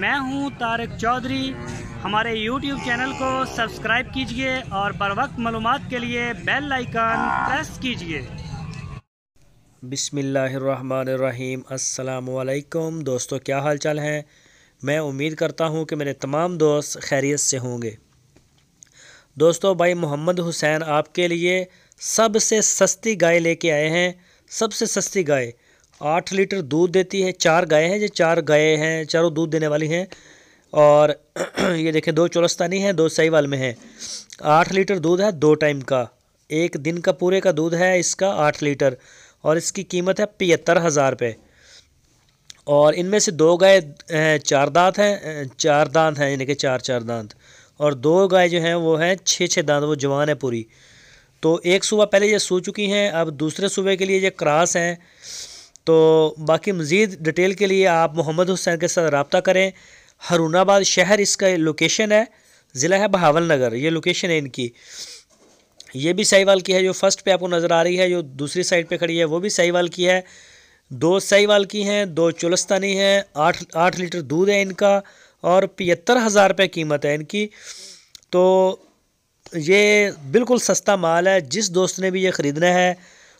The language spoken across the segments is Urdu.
میں ہوں ہمارے یوٹیوب چینل کو سبسکرائب کیجئے اور پر وقت بسم اللہ الرحمن الرحیم السلام علیکم دوستو کیا حال چال ہیں میں امید کرتا ہوں کہ میرے تمام دوست خیریت سے ہوں گے دوستو بھائی محمد حسین آپ کے لیے سب سے سستی گائے لے کے آئے ہیں سب سے سستی گائے آٹھ لیٹر دودھ دیتی ہے چار گائے ہیں جو چار گائے ہیں چاروں دودھ دینے والی ہیں اور یہ دیکھیں دو چورستانی ہیں دو سائی وال میں ہیں آٹھ لیٹر دودھ ہے دو ٹائم کا ایک دن کا پورے کا دودھ ہے اس کا آٹھ لیٹر اور اس کی قیمت ہے پیتر ہزار روپے اور ان میں سے دو گائے چار دانت ہیں چار دانت ہیں یعنی کہ چار چار دانت اور دو گائے جو ہیں وہ ہیں چھ چھ دانت وہ جوان ہے پوری تو ایک صوبہ پہلے یہ سو چکی ہیں اب دوسرے صوبے کے لیے یہ کراس ہیں تو باقی مزید ڈیٹیل کے لیے آپ محمد حسین کے ساتھ رابطہ کریں ہرون آباد شہر اس کا لوکیشن ہے ضلع ہے بہاول نگر یہ لوکیشن ہے ان کی یہ بھی سہیوال کی ہے جو فرسٹ پہ آپ کو نظر آ رہی ہے جو دوسری سائڈ پہ کھڑی ہے وہ بھی سہیوال کی ہے دو سہیوال وال کی ہیں دو چلستانی ہیں آٹھ آٹھ لیٹر دودھ ہے ان کا اور پیتر ہزار روپے قیمت ہے ان کی تو یہ بالکل سستا مال ہے جس دوست نے بھی یہ خریدنا ہے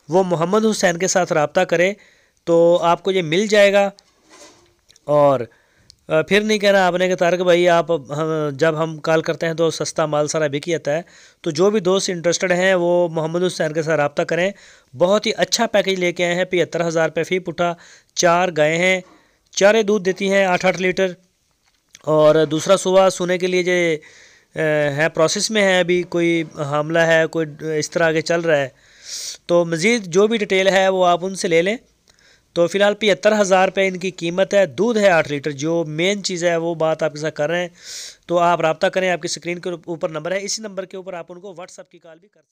وہ محمد حسین کے ساتھ رابطہ کرے تو آپ کو یہ مل جائے گا اور پھر نہیں کہنا آپ نے کہ تارک بھائی آپ جب ہم کال کرتے ہیں تو سستا مال سارا بکی آتا ہے تو جو بھی دوست انٹرسٹڈ ہیں وہ محمد حسین کے ساتھ رابطہ کریں بہت ہی اچھا پیکیج لے کے آئے ہیں پچہتر ہزار روپے فی پٹھا چار گائے ہیں چارے دودھ دیتی ہیں آٹھ آٹھ لیٹر اور دوسرا صبح سونے کے لیے یہ ہے پروسیس میں ہے ابھی کوئی حاملہ ہے کوئی اس طرح آگے چل رہا ہے تو مزید جو بھی ڈیٹیل ہے وہ آپ ان سے لے لیں تو فی الحال پچہتر ہزار روپے ان کی قیمت ہے دودھ ہے آٹھ لیٹر جو مین چیز ہے وہ بات آپ کے ساتھ کر رہے ہیں تو آپ رابطہ کریں آپ کی سکرین کے اوپر نمبر ہے اسی نمبر کے اوپر آپ ان کو واٹس اپ کی کال بھی کریں